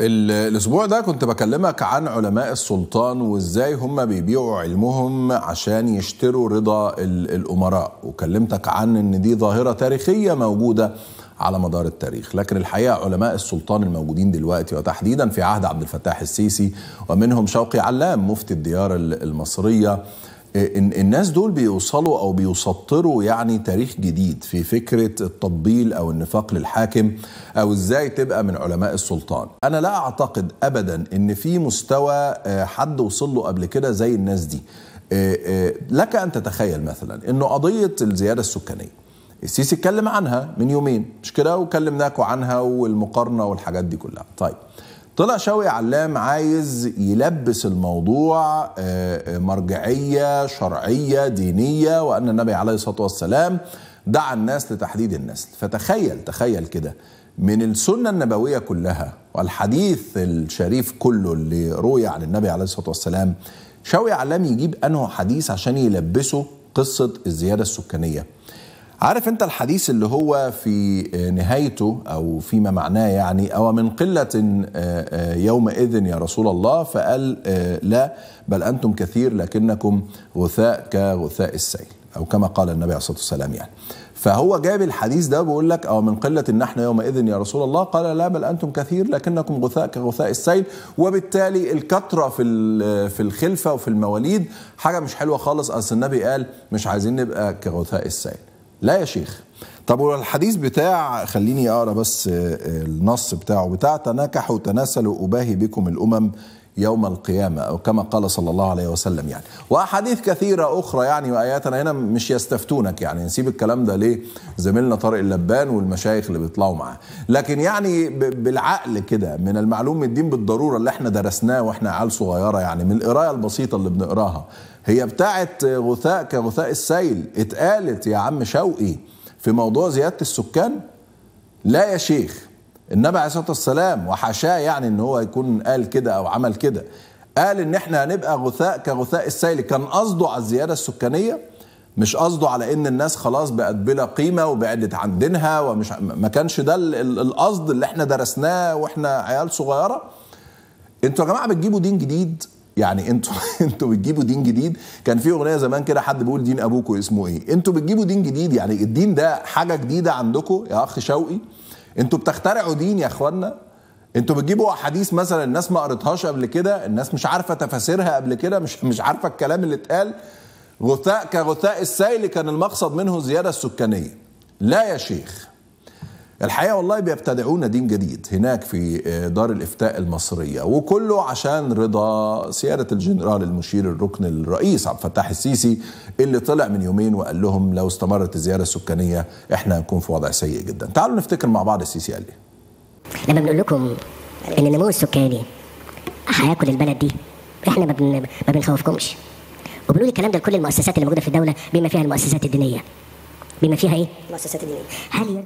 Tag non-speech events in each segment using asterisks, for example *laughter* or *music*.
الاسبوع ده كنت بكلمك عن علماء السلطان وازاي هم بيبيعوا علمهم عشان يشتروا رضا الامراء وكلمتك عن ان دي ظاهره تاريخيه موجوده على مدار التاريخ لكن الحقيقه علماء السلطان الموجودين دلوقتي وتحديدا في عهد عبد الفتاح السيسي ومنهم شوقي علام مفتي الديار المصريه الناس دول بيوصلوا او بيسطروا يعني تاريخ جديد في فكره التطبيل او النفاق للحاكم او ازاي تبقى من علماء السلطان. انا لا اعتقد ابدا ان في مستوى آه، حد وصل له قبل كده زي الناس دي. آه، آه، لك ان تتخيل مثلا انه قضيه الزياده السكانيه السيسي اتكلم عنها من يومين مش كده وكلمناكم عنها والمقارنه والحاجات دي كلها. طيب طلع شوقي علام عايز يلبس الموضوع آه، آه، مرجعيه شرعيه دينيه وان النبي عليه الصلاه والسلام دعا الناس لتحديد النسل فتخيل تخيل كده من السنه النبويه كلها والحديث الشريف كله اللي روي عن النبي عليه الصلاه والسلام شوقي علام يجيب انه حديث عشان يلبسه قصه الزياده السكانيه عارف انت الحديث اللي هو في آه، نهايته او فيما معناه يعني او من قله آه، آه، يومئذ يا رسول الله فقال لا بل انتم كثير لكنكم غثاء كغثاء السيل او كما قال النبي عليه الصلاه والسلام يعني فهو جاب الحديث ده بيقول لك او من قله نحن يومئذ يا رسول الله قال لا بل انتم كثير لكنكم غثاء كغثاء السيل وبالتالي الكثره في في الخلفه وفي المواليد حاجه مش حلوه خالص اصل النبي قال مش عايزين نبقى كغثاء السيل لا يا شيخ طب والحديث بتاع خليني اقرا بس آه، النص بتاعه بتاع تناكحوا تناسلوا اباهي بكم الامم يوم القيامة أو كما قال صلى الله عليه وسلم يعني وأحاديث كثيرة أخرى يعني وآياتنا هنا مش يستفتونك يعني نسيب الكلام ده ليه زميلنا طارق اللبان والمشايخ اللي بيطلعوا معاه لكن يعني بالعقل كده من المعلوم الدين بالضرورة اللي احنا درسناه واحنا عيال صغيرة يعني من القراية البسيطة اللي بنقراها هي بتاعت غثاء كغثاء السيل اتقالت يا عم شوقي في موضوع زيادة السكان لا يا شيخ النبي عليه الصلاه والسلام وحاشاه يعني ان هو يكون قال كده او عمل كده قال ان احنا هنبقى غثاء كغثاء السيل كان قصده على الزياده السكانيه مش قصده على ان الناس خلاص بقت بلا قيمه وبعدت عن دينها ومش ما كانش ده القصد اللي احنا درسناه واحنا عيال صغيره انتوا يا جماعه بتجيبوا دين جديد يعني انتوا *laughs* انتوا بتجيبوا دين جديد كان في اغنيه زمان كده حد بيقول دين ابوكوا اسمه ايه انتوا بتجيبوا دين جديد يعني الدين ده حاجه جديده عندكم يا اخ شوقي انتوا بتخترعوا دين يا اخوانا انتوا بتجيبوا احاديث مثلا الناس ما قرتهاش قبل كده الناس مش عارفه تفاسيرها قبل كده مش مش عارفه الكلام اللي اتقال غثاء كغثاء السيل كان المقصد منه الزياده السكانيه لا يا شيخ الحقيقه والله بيبتدعونا دين جديد هناك في آه، دار الافتاء المصريه وكله عشان رضا سياده الجنرال المشير الركن الرئيس عبد الفتاح السيسي اللي طلع من يومين وقال لهم لو استمرت الزياره السكانيه احنا هنكون في وضع سيء جدا تعالوا نفتكر مع بعض السيسي قال ايه لما بنقول لكم ان النمو السكاني هياكل البلد دي احنا ما, بن... ما بنخوفكمش وبنقول الكلام ده لكل المؤسسات اللي موجوده في الدوله بما فيها المؤسسات الدينيه بما فيها ايه؟ المؤسسات الدينيه هل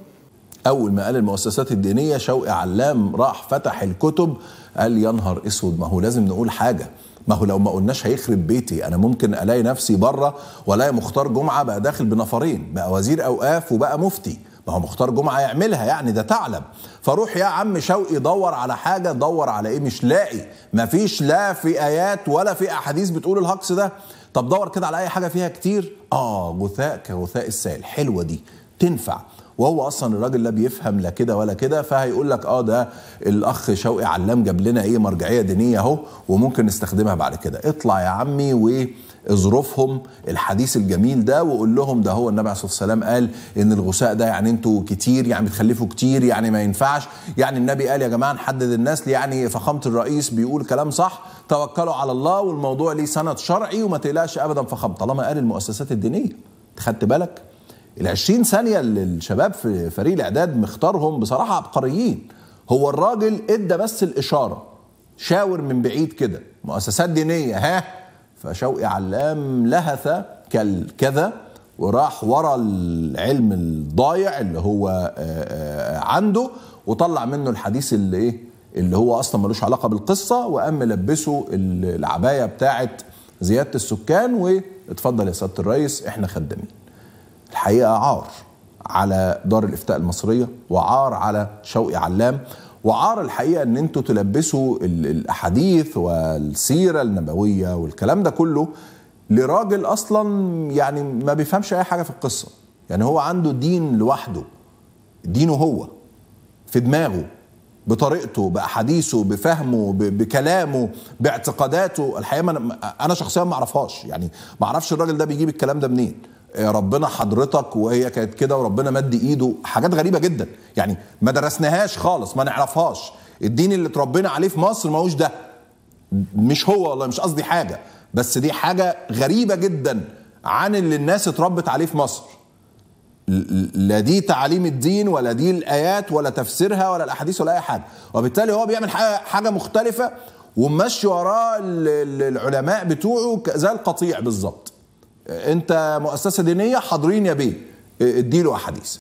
اول ما قال المؤسسات الدينيه شوقي علام راح فتح الكتب قال يا نهار اسود ما هو لازم نقول حاجه ما هو لو ما قلناش هيخرب بيتي انا ممكن الاقي نفسي بره والاقي مختار جمعه بقى داخل بنفرين بقى وزير اوقاف وبقى مفتي ما هو مختار جمعه يعملها يعني ده تعلم فروح يا عم شوقي دور على حاجه دور على ايه مش لاقي مفيش لا في ايات ولا في احاديث بتقول الهكس ده طب دور كده على اي حاجه فيها كتير اه غثاء كغثاء السائل حلوه دي تنفع وهو اصلا الراجل لا بيفهم لا كده ولا كده فهيقول لك اه ده الاخ شوقي علام جاب لنا ايه مرجعيه دينيه اهو وممكن نستخدمها بعد كده اطلع يا عمي و اظرفهم الحديث الجميل ده وقول لهم ده هو النبي عليه الصلاه والسلام قال ان الغثاء ده يعني انتوا كتير يعني بتخلفوا كتير يعني ما ينفعش يعني النبي قال يا جماعه نحدد الناس يعني فخامه الرئيس بيقول كلام صح توكلوا على الله والموضوع ليه سند شرعي وما تقلقش ابدا فخامه طالما قال المؤسسات الدينيه خدت بالك ال 20 ثانيه اللي الشباب في فريق الاعداد مختارهم بصراحه عبقريين هو الراجل ادى بس الاشاره شاور من بعيد كده مؤسسات دينيه ها فشوقي علام لهث كالكذا وراح ورا العلم الضايع اللي هو آه، آه، عنده وطلع منه الحديث اللي ايه اللي هو اصلا ملوش علاقه بالقصه وقام ملبسه العبايه بتاعه زياده السكان واتفضل يا سياده الرئيس احنا خدامين الحقيقه عار على دار الافتاء المصريه وعار على شوقي علام وعار الحقيقه ان انتوا تلبسوا الاحاديث والسيره النبويه والكلام ده كله لراجل اصلا يعني ما بيفهمش اي حاجه في القصه يعني هو عنده دين لوحده دينه هو في دماغه بطريقته باحاديثه بفهمه بكلامه باعتقاداته الحقيقه انا شخصيا ما اعرفهاش يعني ما اعرفش الراجل ده بيجيب الكلام ده منين آه، ربنا حضرتك وهي كانت كده وربنا مد ايده حاجات غريبه جدا يعني ما درسناهاش خالص ما نعرفهاش الدين اللي اتربينا عليه في مصر ما هوش ده مش هو والله مش قصدي حاجه بس دي حاجه غريبه جدا عن اللي الناس اتربت عليه في مصر لا دي تعاليم الدين ولا دي الايات ولا تفسيرها ولا الاحاديث ولا اي حاجه وبالتالي هو بيعمل حاجه مختلفه ومشي وراه العلماء بتوعه زي القطيع بالظبط انت مؤسسه دينيه حاضرين يا بيه اديله احاديث